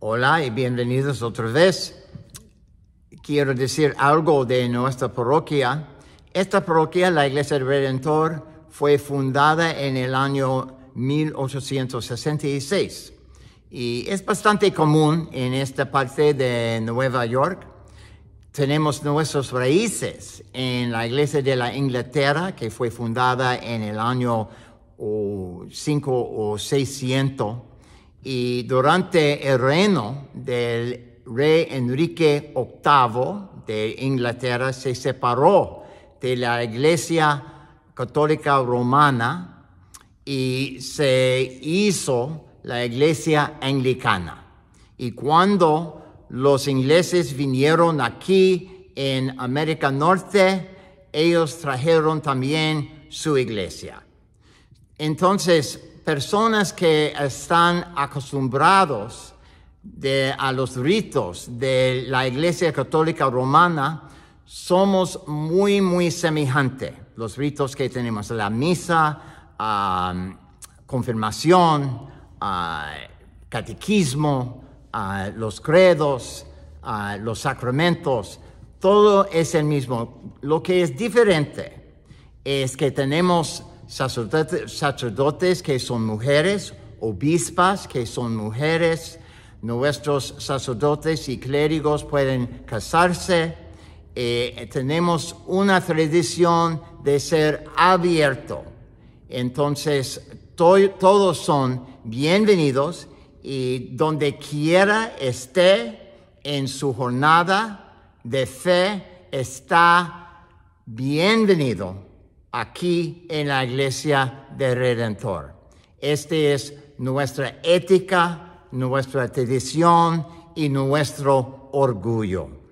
Hola y bienvenidos otra vez. Quiero decir algo de nuestra parroquia. Esta parroquia, la Iglesia del Redentor, fue fundada en el año 1866 y es bastante común en esta parte de Nueva York. Tenemos nuestras raíces en la Iglesia de la Inglaterra, que fue fundada en el año 5 o 600 y durante el reino del rey Enrique VIII de Inglaterra se separó de la Iglesia Católica Romana y se hizo la Iglesia Anglicana. Y cuando los ingleses vinieron aquí en América Norte, ellos trajeron también su iglesia. Entonces, personas que están acostumbrados a los ritos de la Iglesia Católica Romana, somos muy, muy semejantes. Los ritos que tenemos, la misa, confirmación, ah, catequismo, ah, los credos, ah, los sacramentos, todo es el mismo. Lo que es diferente es que tenemos sacerdotes, que son mujeres, obispas que son mujeres, nuestros sacerdotes y clérigos pueden casarse. Eh, tenemos una tradición de ser abierto. Entonces, todos son bienvenidos y donde quiera esté en su jornada de fe, está bienvenido aquí en la iglesia del Redentor. Esta es nuestra ética, nuestra tradición y nuestro orgullo.